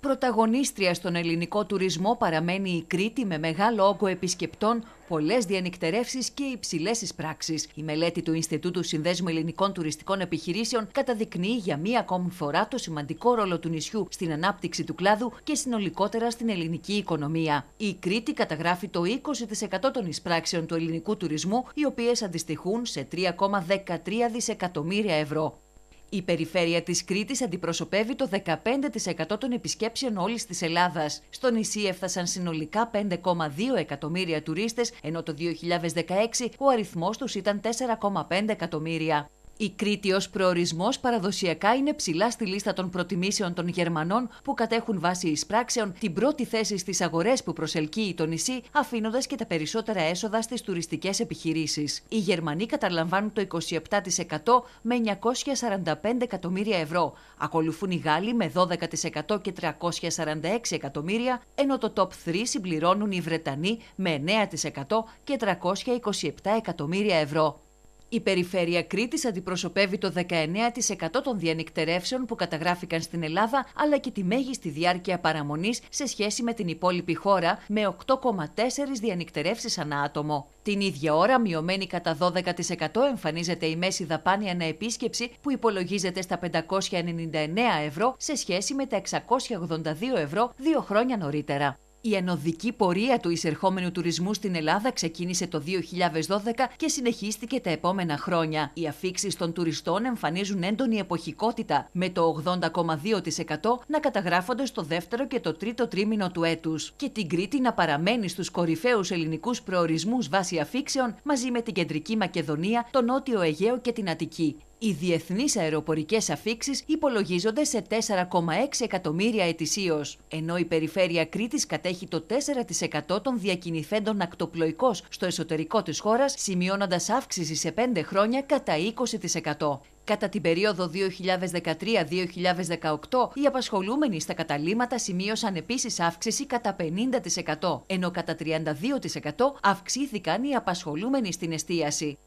Πρωταγωνίστρια στον ελληνικό τουρισμό παραμένει η Κρήτη με μεγάλο όγκο επισκεπτών, πολλές διανυκτερεύσει και υψηλές εισπράξεις. Η μελέτη του Ινστιτούτου Συνδέσμου Ελληνικών Τουριστικών Επιχειρήσεων καταδεικνύει για μία ακόμη φορά το σημαντικό ρόλο του νησιού στην ανάπτυξη του κλάδου και συνολικότερα στην ελληνική οικονομία. Η Κρήτη καταγράφει το 20% των εισπράξεων του ελληνικού τουρισμού, οι οποίες αντιστοιχούν σε 3,13 δισεκατομμύρια ευρώ. Η περιφέρεια της Κρήτης αντιπροσωπεύει το 15% των επισκέψεων όλης της Ελλάδας. Στο νησί έφτασαν συνολικά 5,2 εκατομμύρια τουρίστες, ενώ το 2016 ο αριθμός τους ήταν 4,5 εκατομμύρια. Η Κρήτη ω προορισμός παραδοσιακά είναι ψηλά στη λίστα των προτιμήσεων των Γερμανών που κατέχουν βάση εισπράξεων την πρώτη θέση στις αγορές που προσελκύει το νησί, αφήνοντας και τα περισσότερα έσοδα στις τουριστικές επιχειρήσεις. Οι Γερμανοί καταλαμβάνουν το 27% με 945 εκατομμύρια ευρώ. Ακολουθούν οι Γάλλοι με 12% και 346 εκατομμύρια, ενώ το top 3 συμπληρώνουν οι Βρετανοί με 9% και 327 εκατομμύρια ευρώ. Η περιφέρεια Κρήτης αντιπροσωπεύει το 19% των διανυκτερεύσεων που καταγράφηκαν στην Ελλάδα, αλλά και τη μέγιστη διάρκεια παραμονής σε σχέση με την υπόλοιπη χώρα, με 8,4 διανυκτερεύσεις ανά άτομο. Την ίδια ώρα, μειωμένη κατά 12% εμφανίζεται η μέση δαπάνη αναεπίσκεψη, που υπολογίζεται στα 599 ευρώ σε σχέση με τα 682 ευρώ δύο χρόνια νωρίτερα. Η ενωδική πορεία του εισερχόμενου τουρισμού στην Ελλάδα ξεκίνησε το 2012 και συνεχίστηκε τα επόμενα χρόνια. Οι αφήξεις των τουριστών εμφανίζουν έντονη εποχικότητα, με το 80,2% να καταγράφονται στο δεύτερο και το τρίτο τρίμηνο του έτους. Και την Κρήτη να παραμένει στους κορυφαίους ελληνικούς προορισμούς βάσει αφήξεων μαζί με την Κεντρική Μακεδονία, τον Νότιο Αιγαίο και την Αττική. Οι διεθνείς αεροπορικές αφήξεις υπολογίζονται σε 4,6 εκατομμύρια ετησίως, ενώ η περιφέρεια Κρήτης κατέχει το 4% των διακινηθέντων ακτοπλοϊκώς στο εσωτερικό της χώρας, σημειώνοντας αύξηση σε 5 χρόνια κατά 20%. Κατά την περίοδο 2013-2018, οι απασχολούμενοι στα καταλήματα σημείωσαν επίσης αύξηση κατά 50%, ενώ κατά 32% αυξήθηκαν οι απασχολούμενοι στην εστίαση.